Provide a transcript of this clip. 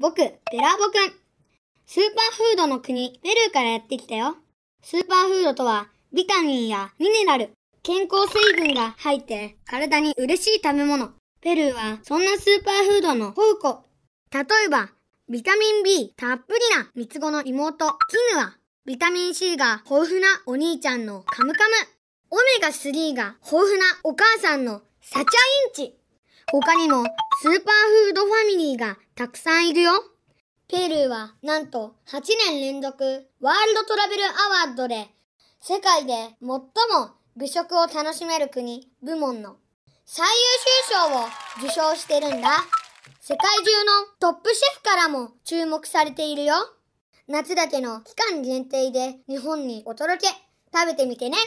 僕、ベラボくん。スーパーフードの国、ペルーからやってきたよ。スーパーフードとは、ビタミンやミネラル、健康水分が入って体に嬉しい食べ物。ペルーはそんなスーパーフードの宝庫。例えば、ビタミン B たっぷりな三つ子の妹、キヌア。ビタミン C が豊富なお兄ちゃんのカムカム。オメガ3が豊富なお母さんのサチャインチ。他にもスーパーフードファミリーがたくさんいるよ。ペルーはなんと8年連続ワールドトラベルアワードで世界で最も美食を楽しめる国部門の最優秀賞を受賞してるんだ。世界中のトップシェフからも注目されているよ。夏だけの期間限定で日本にお届け食べてみてね。